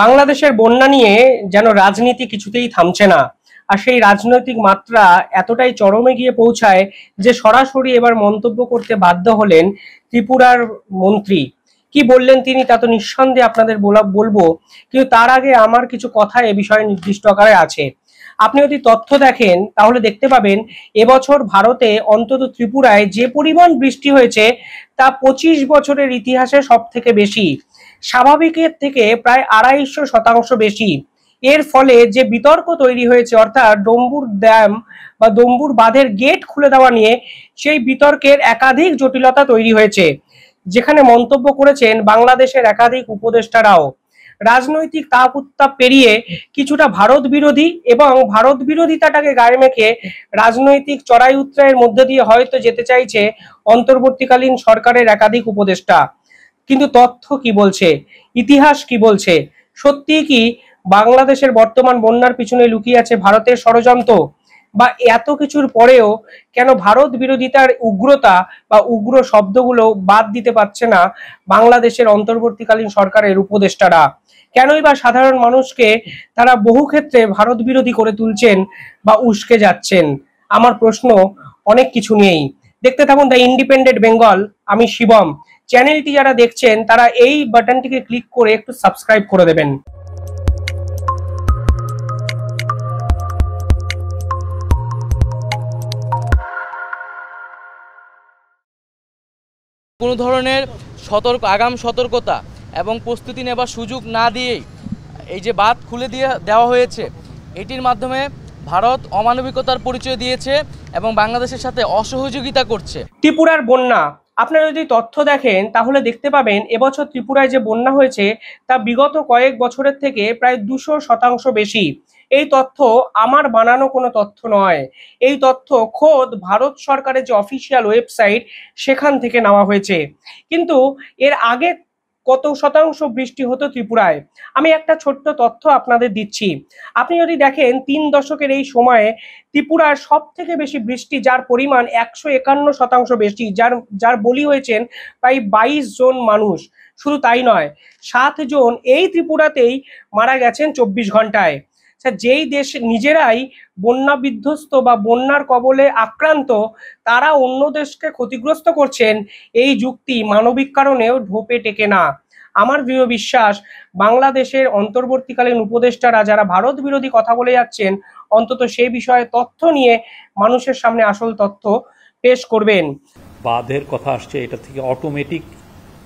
বাংলাদেশের বন্যা নিয়ে যেন রাজনীতি কিছুতেই থামছে না আর সেই রাজনৈতিক মাত্রা এতটাই চরমে গিয়ে পৌঁছায় যে সরাসরি এবার মন্তব্য করতে বাধ্য হলেন ত্রিপুরার মন্ত্রী কি বললেন তিনি তা তো নিঃসন্দেহে আপনাদের বলবো কিন্তু তার আগে আমার কিছু কথা এ বিষয়ে নির্দিষ্ট আকারে আছে আপনি যদি তথ্য দেখেন তাহলে দেখতে পাবেন এবছর ভারতে অন্তত ত্রিপুরায় যে পরিমাণ বৃষ্টি হয়েছে তা পঁচিশ বছরের ইতিহাসে সব থেকে বেশি স্বাভাবিকের থেকে প্রায় আড়াইশো শতাংশ বেশি এর ফলে যে বিতর্ক তৈরি হয়েছে অর্থাৎ ডম্বুর ড্যাম বা ডম্বুর বাঁধের গেট খুলে দেওয়া নিয়ে সেই বিতর্কের একাধিক জটিলতা তৈরি হয়েছে যেখানে মন্তব্য করেছেন বাংলাদেশের একাধিক উপদেষ্টারাও রাজনৈতিক তাপ উত্তাপ পেরিয়ে কিছুটা ভারত বিরোধী এবং ভারত বিরোধিতাটাকে গায়ে মেখে রাজনৈতিক চড়াই উত্তরায়ের মধ্যে দিয়ে হয়তো যেতে চাইছে অন্তর্বর্তীকালীন সরকারের একাধিক উপদেষ্টা কিন্তু তথ্য কি বলছে ইতিহাস কি বলছে সত্যি কি বাংলাদেশের বর্তমান বন্যার পিছনে লুকিয়ে আছে ভারতের ষড়যন্ত্র বা এত কিছুর পরেও কেন ভারত বিরোধিতার উগ্রতা বা উগ্র শব্দগুলো বাদ দিতে পারছে না বাংলাদেশের অন্তর্বর্তীকালীন সরকারের উপদেষ্টারা কেনই বা সাধারণ মানুষকে তারা বহু ক্ষেত্রে ভারত বিরোধী করে তুলছেন বা উস্কে যাচ্ছেন আমার প্রশ্ন অনেক কিছু নিয়েই দেখতে থাকুন দ্য ইন্ডিপেন্ডেন্ট বেঙ্গল আমি শিবম চ্যানেলটি যারা দেখছেন তারা এই বাটনটিকে ক্লিক করে একটু সাবস্ক্রাইব করে দেবেন কোনো ধরনের সতর্ক আগাম সতর্কতা এবং প্রস্তুতি নেবার সুযোগ না দিয়েই এই যে বাদ খুলে দিয়ে দেওয়া হয়েছে এটির মাধ্যমে ভারত অমানবিকতার পরিচয় দিয়েছে এবং বাংলাদেশের সাথে অসহযোগিতা করছে ত্রিপুরার বন্যা আপনারা যদি তথ্য দেখেন তাহলে দেখতে পাবেন এবছর ত্রিপুরায় যে বন্যা হয়েছে তা বিগত কয়েক বছরের থেকে প্রায় দুশো শতাংশ বেশি এই তথ্য আমার বানানো কোনো তথ্য নয় এই তথ্য খোদ ভারত সরকারের যে অফিসিয়াল ওয়েবসাইট সেখান থেকে নেওয়া হয়েছে কিন্তু এর আগে কত শতাংশ বৃষ্টি হতো ত্রিপুরায় আমি একটা ছোট্ট তথ্য আপনাদের দিচ্ছি আপনি যদি দেখেন তিন দশকের এই সময়ে ত্রিপুরার সব থেকে বেশি বৃষ্টি যার পরিমাণ একশো একান্ন শতাংশ বেশি যার যার বলি হয়েছেন প্রায় বাইশ জন মানুষ শুধু তাই নয় সাত জন এই ত্রিপুরাতেই মারা গেছেন চব্বিশ ঘন্টায় আচ্ছা যেই দেশ নিজেরাই বন্যা বিধ্বস্ত বা বন্যার কবলে আক্রান্ত তারা অন্য দেশকে ক্ষতিগ্রস্ত করছেন এই যুক্তি মানবিক কারণেও ঢোপে টেকে না আমার দৃঢ় বিশ্বাস বাংলাদেশের অন্তর্বর্তীকালীন উপদেষ্টারা যারা ভারত বিরোধী কথা বলে যাচ্ছেন অন্তত সেই বিষয়ে তথ্য নিয়ে মানুষের সামনে আসল তথ্য পেশ করবেন বাঁধের কথা আসছে এটা থেকে অটোমেটিক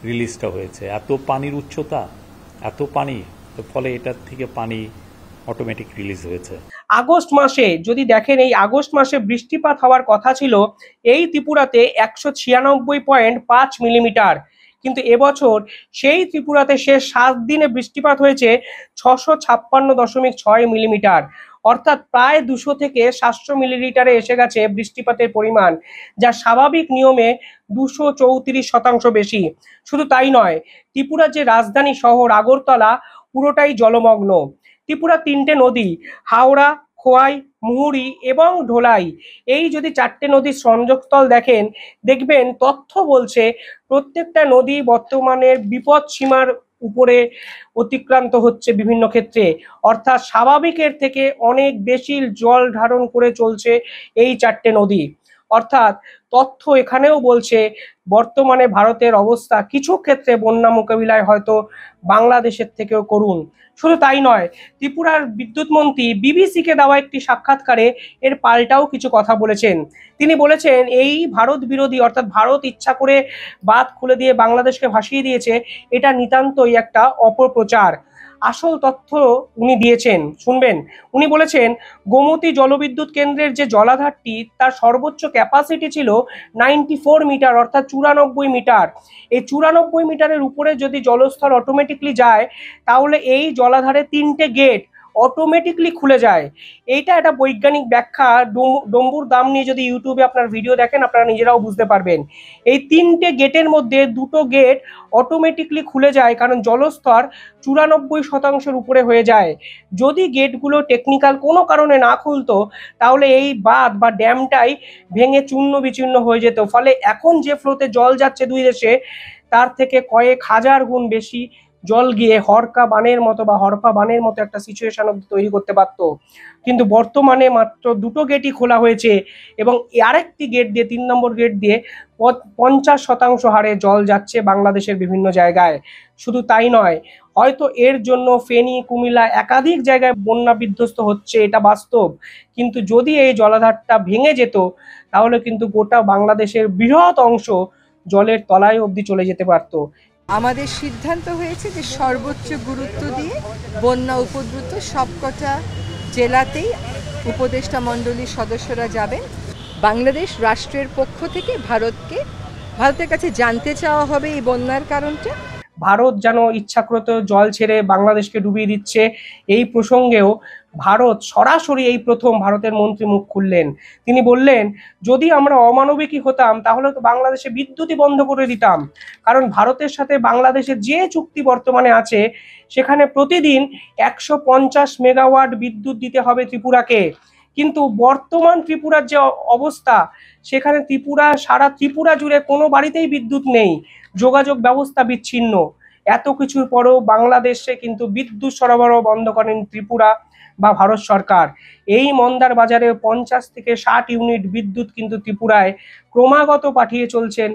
রিলিজটা হয়েছে এত পানির উচ্চতা এত পানি ফলে এটার থেকে পানি অটোমেটিক রিলিজ হয়েছে আগস্ট মাসে যদি দেখেন এই আগস্ট মাসে বৃষ্টিপাত হওয়ার কথা ছিল এই ত্রিপুরাতে একশো ছিয়ানব্বই পয়েন্ট পাঁচ মিলিমিটার কিন্তু এবছর সেই ত্রিপুরাতে শেষ সাত দিনে বৃষ্টিপাত হয়েছে ছশো ছাপ্পান্ন দশমিক ছয় মিলিমিটার অর্থাৎ প্রায় দুশো থেকে সাতশো মিলিলিটারে এসে গেছে বৃষ্টিপাতের পরিমাণ যা স্বাভাবিক নিয়মে দুশো চৌত্রিশ শতাংশ বেশি শুধু তাই নয় ত্রিপুরার যে রাজধানী শহর আগরতলা পুরোটাই জলমগ্ন ত্রিপুরা তিনটে নদী হাওড়া খোয়াই মুহুরি এবং ঢোলাই এই যদি চারটে নদীর সংযোগস্থল দেখেন দেখবেন তথ্য বলছে প্রত্যেকটা নদী বর্তমানে বিপদ সীমার উপরে অতিক্রান্ত হচ্ছে বিভিন্ন ক্ষেত্রে অর্থাৎ স্বাভাবিকের থেকে অনেক বেশি জল ধারণ করে চলছে এই চারটে নদী অর্থাৎ তথ্য এখানেও বলছে বর্তমানে ভারতের অবস্থা কিছু ক্ষেত্রে বন্যা মোকাবিলায় হয়তো বাংলাদেশের থেকেও করুন শুধু তাই নয় ত্রিপুরার বিদ্যুৎ মন্ত্রী বিবিসিকে দেওয়া একটি সাক্ষাৎকারে এর পাল্টাও কিছু কথা বলেছেন তিনি বলেছেন এই ভারত বিরোধী অর্থাৎ ভারত ইচ্ছা করে বাদ খুলে দিয়ে বাংলাদেশকে ভাসিয়ে দিয়েছে এটা নিতান্তই একটা অপপ্রচার আসল তথ্য উনি দিয়েছেন শুনবেন উনি বলেছেন গোমতী জলবিদ্যুৎ কেন্দ্রের যে জলাধারটি তার সর্বোচ্চ ক্যাপাসিটি ছিল নাইনটি ফোর মিটার অর্থাৎ চুরানব্বই মিটার এই চুরানব্বই মিটারের উপরে যদি জলস্থল অটোমেটিকলি যায় তাহলে এই জলাধারে তিনটে গেট অটোমেটিকলি খুলে যায় এইটা একটা বৈজ্ঞানিক ব্যাখ্যা ডম্বুর দাম নিয়ে যদি ইউটিউবে আপনার ভিডিও দেখেন আপনারা নিজেরাও বুঝতে পারবেন এই তিনটে গেটের মধ্যে দুটো গেট অটোমেটিকলি খুলে যায় কারণ জলস্তর চুরানব্বই শতাংশের উপরে হয়ে যায় যদি গেটগুলো টেকনিক্যাল কোনো কারণে না খুলতো তাহলে এই বাদ বা ড্যামটাই ভেঙে চূর্ণ বিচূর্ণ হয়ে যেত ফলে এখন যে ফ্লোতে জল যাচ্ছে দুই দেশে তার থেকে কয়েক হাজার গুণ বেশি জল গিয়ে হরকা বানের মতো বা হরপা বানের মতো একটা সিচুয়েশন তৈরি করতে পারত কিন্তু বর্তমানে মাত্র দুটো গেটই খোলা হয়েছে এবং আরেকটি গেট দিয়ে তিন নম্বর গেট দিয়ে পঞ্চাশ শতাংশ হারে জল যাচ্ছে বাংলাদেশের বিভিন্ন জায়গায় শুধু তাই নয় হয়তো এর জন্য ফেনী কুমিলা একাধিক জায়গায় বন্যা বিধ্বস্ত হচ্ছে এটা বাস্তব কিন্তু যদি এই জলাধারটা ভেঙে যেত তাহলে কিন্তু গোটা বাংলাদেশের বৃহৎ অংশ জলের তলায় অবধি চলে যেতে পারত আমাদের সিদ্ধান্ত হয়েছে যে সর্বোচ্চ গুরুত্ব দিয়ে বন্যা উপদ্রুত সবকটা জেলাতেই উপদেষ্টা মণ্ডলীর সদস্যরা যাবেন বাংলাদেশ রাষ্ট্রের পক্ষ থেকে ভারতকে ভারতের কাছে জানতে চাওয়া হবে এই বন্যার কারণটা ভারত যেন ইচ্ছাকৃত জল ছেড়ে বাংলাদেশকে ডুবিয়ে দিচ্ছে এই প্রসঙ্গেও ভারত সরাসরি এই প্রথম ভারতের মন্ত্রী মুখ খুললেন তিনি বললেন যদি আমরা অমানবিকই হতাম তাহলে তো বাংলাদেশে বিদ্যুৎই বন্ধ করে দিতাম কারণ ভারতের সাথে বাংলাদেশের যে চুক্তি বর্তমানে আছে সেখানে প্রতিদিন একশো মেগাওয়াট বিদ্যুৎ দিতে হবে ত্রিপুরাকে কিন্তু বর্তমান ত্রিপুরার যে অবস্থা সেখানে ত্রিপুরা সারা ত্রিপুরা জুড়ে কোনো বাড়িতেই বিদ্যুৎ নেই যোগাযোগ ব্যবস্থা বিচ্ছিন্ন এত কিছুর পরও বাংলাদেশে কিন্তু বিদ্যুৎ সরবরাহ বন্ধ করেন ত্রিপুরা বা ভারত সরকার এই মন্দার বাজারে পঞ্চাশ থেকে ষাট ইউনিট বিদ্যুৎ কিন্তু ত্রিপুরায় ক্রমাগত পাঠিয়ে চলছেন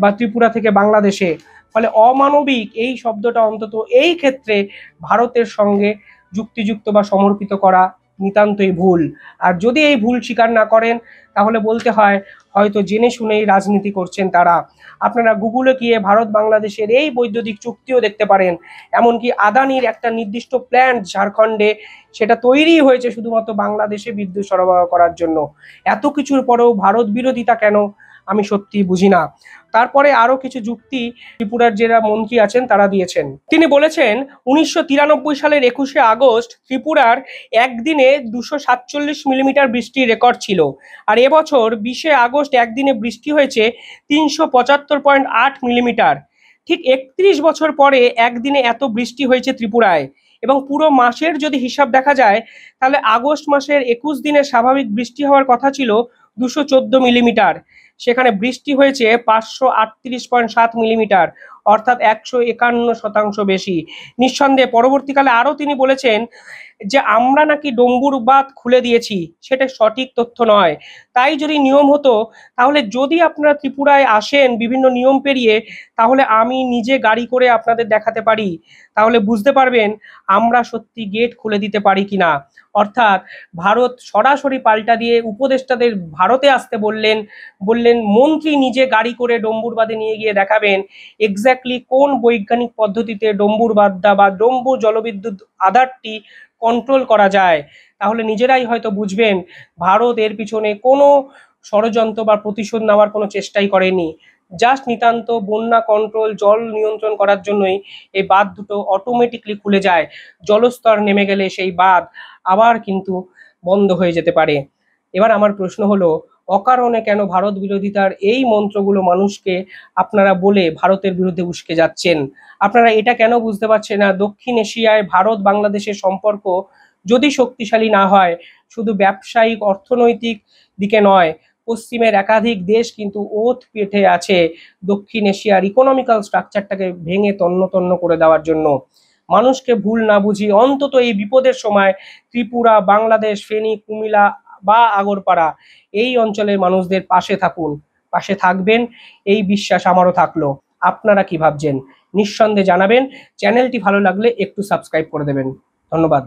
বা ত্রিপুরা থেকে বাংলাদেশে ফলে অমানবিক এই শব্দটা অন্তত এই ক্ষেত্রে ভারতের সঙ্গে যুক্তিযুক্ত বা সমর্পিত করা নিতান্তই ভুল আর যদি এই ভুল স্বীকার না করেন তাহলে বলতে হয় হয়তো জেনে শুনেই রাজনীতি করছেন তারা আপনারা গুগলে গিয়ে ভারত বাংলাদেশের এই বৈদ্যুতিক চুক্তিও দেখতে পারেন এমনকি আদানির একটা নির্দিষ্ট প্ল্যান্ট ঝাড়খণ্ডে সেটা তৈরি হয়েছে শুধুমাত্র বাংলাদেশে বিদ্যুৎ সরবরাহ করার জন্য এত কিছুর পরেও ভারত বিরোধিতা কেন আমি সত্যি বুঝি না তারপরে আরও কিছু যুক্তি ত্রিপুরার যারা মন্ত্রী আছেন তারা দিয়েছেন তিনি বলেছেন উনিশশো সালের একুশে আগস্ট ত্রিপুরার একদিনে দুশো সাতচল্লিশ মিলিমিটার বৃষ্টির রেকর্ড ছিল আর এবছর বিশে আগস্ট একদিনে বৃষ্টি হয়েছে তিনশো পঁচাত্তর পয়েন্ট আট মিলিমিটার ঠিক একত্রিশ বছর পরে একদিনে এত বৃষ্টি হয়েছে ত্রিপুরায় এবং পুরো মাসের যদি হিসাব দেখা যায় তাহলে আগস্ট মাসের একুশ দিনে স্বাভাবিক বৃষ্টি হওয়ার কথা ছিল দুশো মিলিমিটার সেখানে বৃষ্টি হয়েছে পাঁচশো আটত্রিশ পয়েন্ট সাত মিলিমিটার অর্থাৎ একশো একান্ন শতাংশ বেশি নিঃসন্দেহে পরবর্তীকালে আরও তিনি বলেছেন যে আমরা নাকি ডম্বুর বাঁধ খুলে দিয়েছি সেটা সঠিক তথ্য নয় তাই যদি নিয়ম হতো তাহলে যদি আপনারা ত্রিপুরায় আসেন বিভিন্ন নিয়ম পেরিয়ে তাহলে আমি নিজে গাড়ি করে আপনাদের দেখাতে পারি তাহলে বুঝতে পারবেন আমরা সত্যি গেট খুলে দিতে পারি কিনা অর্থাৎ ভারত সরাসরি পাল্টা দিয়ে উপদেষ্টাদের ভারতে আসতে বললেন বললেন করলেন মন্ত্রী নিজে গাড়ি করে ডম্বুর বাঁধে নিয়ে গিয়ে দেখাবেন এক্স্যাক্টলি কোন বৈজ্ঞানিক পদ্ধতিতে ডম্বুর বাদ্যা বা ডম্বুর জলবিদ্যুৎ আধারটি কন্ট্রোল করা যায় তাহলে নিজেরাই হয়তো বুঝবেন ভারত এর পিছনে কোনো ষড়যন্ত্র বা প্রতিশোধ নেওয়ার কোনো চেষ্টাই করেনি জাস্ট নিতান্ত বন্যা কন্ট্রোল জল নিয়ন্ত্রণ করার জন্যই এই বাঁধ দুটো অটোমেটিকলি খুলে যায় জলস্তর নেমে গেলে সেই বাঁধ আবার কিন্তু বন্ধ হয়ে যেতে পারে এবার আমার প্রশ্ন হলো অকারণে কেন ভারত বিরোধিতার এই মন্ত্রগুলো মানুষকে আপনারা বলে ভারতের বিরুদ্ধে উস্কে যাচ্ছেন আপনারা এটা কেন বুঝতে পারছেন না দক্ষিণ এশিয়ায় ভারত বাংলাদেশের সম্পর্ক যদি শক্তিশালী না হয় শুধু ব্যবসায়িক অর্থনৈতিক দিকে নয় পশ্চিমের একাধিক দেশ কিন্তু ওত পেটে আছে দক্ষিণ এশিয়ার ইকোনমিক্যাল স্ট্রাকচারটাকে ভেঙে তন্ন তন্ন করে দেওয়ার জন্য মানুষকে ভুল না বুঝি অন্তত এই বিপদের সময় ত্রিপুরা বাংলাদেশ ফেনী কুমিলা বা আগরপাড়া এই অঞ্চলের মানুষদের পাশে থাকুন পাশে থাকবেন এই বিশ্বাস আমারও থাকলো আপনারা কি ভাবছেন নিঃসন্দেহে জানাবেন চ্যানেলটি ভালো লাগলে একটু সাবস্ক্রাইব করে দেবেন ধন্যবাদ